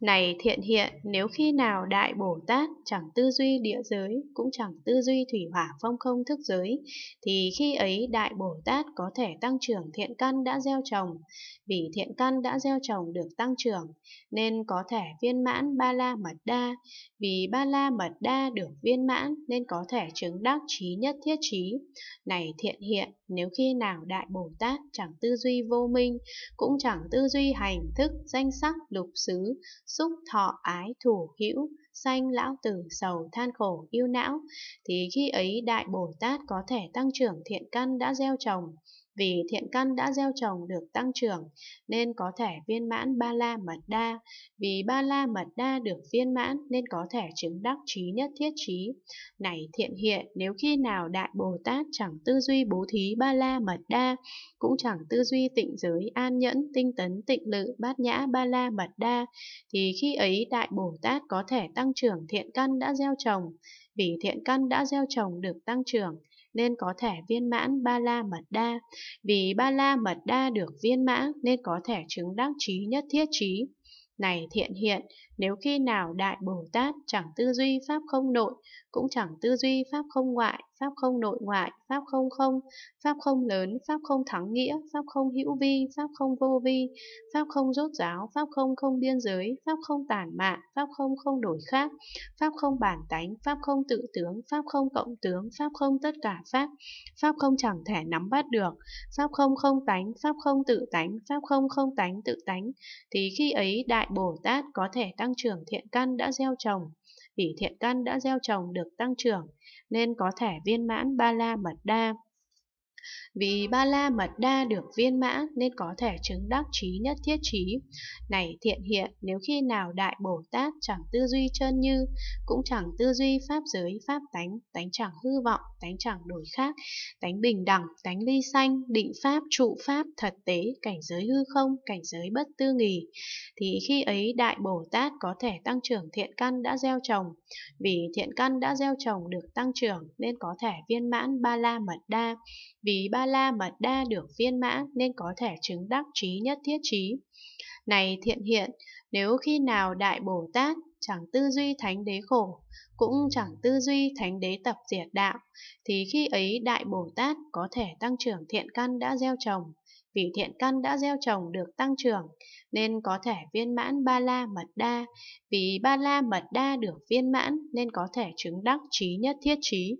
Này thiện hiện, nếu khi nào Đại Bồ Tát chẳng tư duy địa giới, cũng chẳng tư duy thủy hỏa phong không thức giới, thì khi ấy Đại Bồ Tát có thể tăng trưởng thiện căn đã gieo trồng. Vì thiện căn đã gieo trồng được tăng trưởng, nên có thể viên mãn ba la mật đa. Vì ba la mật đa được viên mãn, nên có thể chứng đắc trí nhất thiết trí. Này thiện hiện, nếu khi nào Đại Bồ Tát chẳng tư duy vô minh, cũng chẳng tư duy hành thức, danh sắc, lục xứ, xúc thọ ái thủ hữu, sanh lão tử sầu than khổ yêu não, thì khi ấy Đại Bồ Tát có thể tăng trưởng thiện căn đã gieo trồng, vì thiện căn đã gieo trồng được tăng trưởng, nên có thể viên mãn ba la mật đa, vì ba la mật đa được viên mãn nên có thể chứng đắc trí nhất thiết trí. Này thiện hiện, nếu khi nào Đại Bồ Tát chẳng tư duy bố thí ba la mật đa, cũng chẳng tư duy tịnh giới an nhẫn, tinh tấn, tịnh lự, bát nhã ba la mật đa, thì khi ấy Đại Bồ Tát có thể tăng trưởng thiện căn đã gieo trồng, vì thiện căn đã gieo trồng được tăng trưởng nên có thể viên mãn ba la mật đa. Vì ba la mật đa được viên mãn nên có thể chứng đắc trí nhất thiết trí. Này thiện hiện, nếu khi nào Đại Bồ Tát chẳng tư duy Pháp không nội, cũng chẳng tư duy Pháp không ngoại, Pháp không nội ngoại, Pháp không không, Pháp không lớn, Pháp không thắng nghĩa, Pháp không hữu vi, Pháp không vô vi, Pháp không rốt ráo Pháp không không biên giới, Pháp không tản mạn, Pháp không không đổi khác, Pháp không bản tánh, Pháp không tự tướng, Pháp không cộng tướng, Pháp không tất cả Pháp, Pháp không chẳng thể nắm bắt được, Pháp không không tánh, Pháp không tự tánh, Pháp không không tánh tự tánh, thì khi ấy Đại Bồ Tát có thể tăng trưởng thiện căn đã gieo trồng, vì thiện căn đã gieo trồng được tăng trưởng, nên có thể viên mãn ba la mật đa vì ba la mật đa được viên mãn nên có thể chứng đắc trí nhất thiết trí. Này thiện hiện, nếu khi nào Đại Bồ Tát chẳng tư duy chân như, cũng chẳng tư duy pháp giới, pháp tánh, tánh chẳng hư vọng, tánh chẳng đổi khác, tánh bình đẳng, tánh ly sanh, định pháp, trụ pháp, thật tế, cảnh giới hư không, cảnh giới bất tư nghì, thì khi ấy Đại Bồ Tát có thể tăng trưởng thiện căn đã gieo trồng. Vì thiện căn đã gieo trồng được tăng trưởng nên có thể viên mãn ba la mật đa. Vì vì ba la mật đa được viên mãn nên có thể chứng đắc trí nhất thiết trí. Này thiện hiện, nếu khi nào Đại Bồ Tát chẳng tư duy thánh đế khổ, cũng chẳng tư duy thánh đế tập diệt đạo, thì khi ấy Đại Bồ Tát có thể tăng trưởng thiện căn đã gieo trồng. Vì thiện căn đã gieo trồng được tăng trưởng, nên có thể viên mãn ba la mật đa. Vì ba la mật đa được viên mãn, nên có thể chứng đắc trí nhất thiết trí.